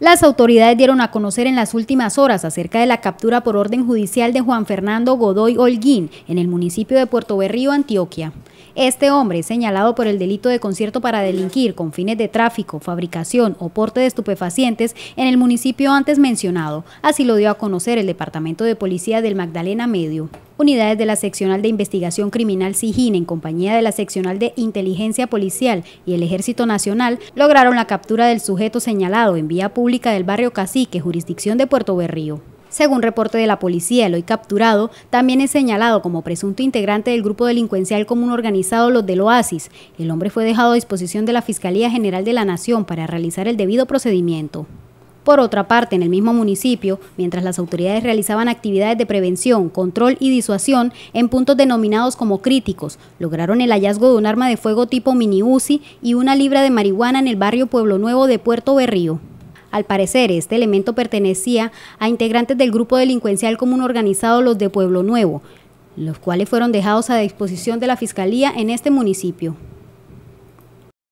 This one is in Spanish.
Las autoridades dieron a conocer en las últimas horas acerca de la captura por orden judicial de Juan Fernando Godoy Holguín en el municipio de Puerto Berrío, Antioquia. Este hombre, señalado por el delito de concierto para delinquir con fines de tráfico, fabricación o porte de estupefacientes en el municipio antes mencionado, así lo dio a conocer el Departamento de Policía del Magdalena Medio. Unidades de la Seccional de Investigación Criminal SIGIN, en compañía de la Seccional de Inteligencia Policial y el Ejército Nacional, lograron la captura del sujeto señalado en vía pública del barrio Cacique, jurisdicción de Puerto Berrío. Según reporte de la policía, el hoy capturado también es señalado como presunto integrante del grupo delincuencial común organizado Los del Oasis. El hombre fue dejado a disposición de la Fiscalía General de la Nación para realizar el debido procedimiento. Por otra parte, en el mismo municipio, mientras las autoridades realizaban actividades de prevención, control y disuasión en puntos denominados como críticos, lograron el hallazgo de un arma de fuego tipo mini Uzi y una libra de marihuana en el barrio Pueblo Nuevo de Puerto Berrío. Al parecer, este elemento pertenecía a integrantes del grupo delincuencial común organizado Los de Pueblo Nuevo, los cuales fueron dejados a disposición de la Fiscalía en este municipio.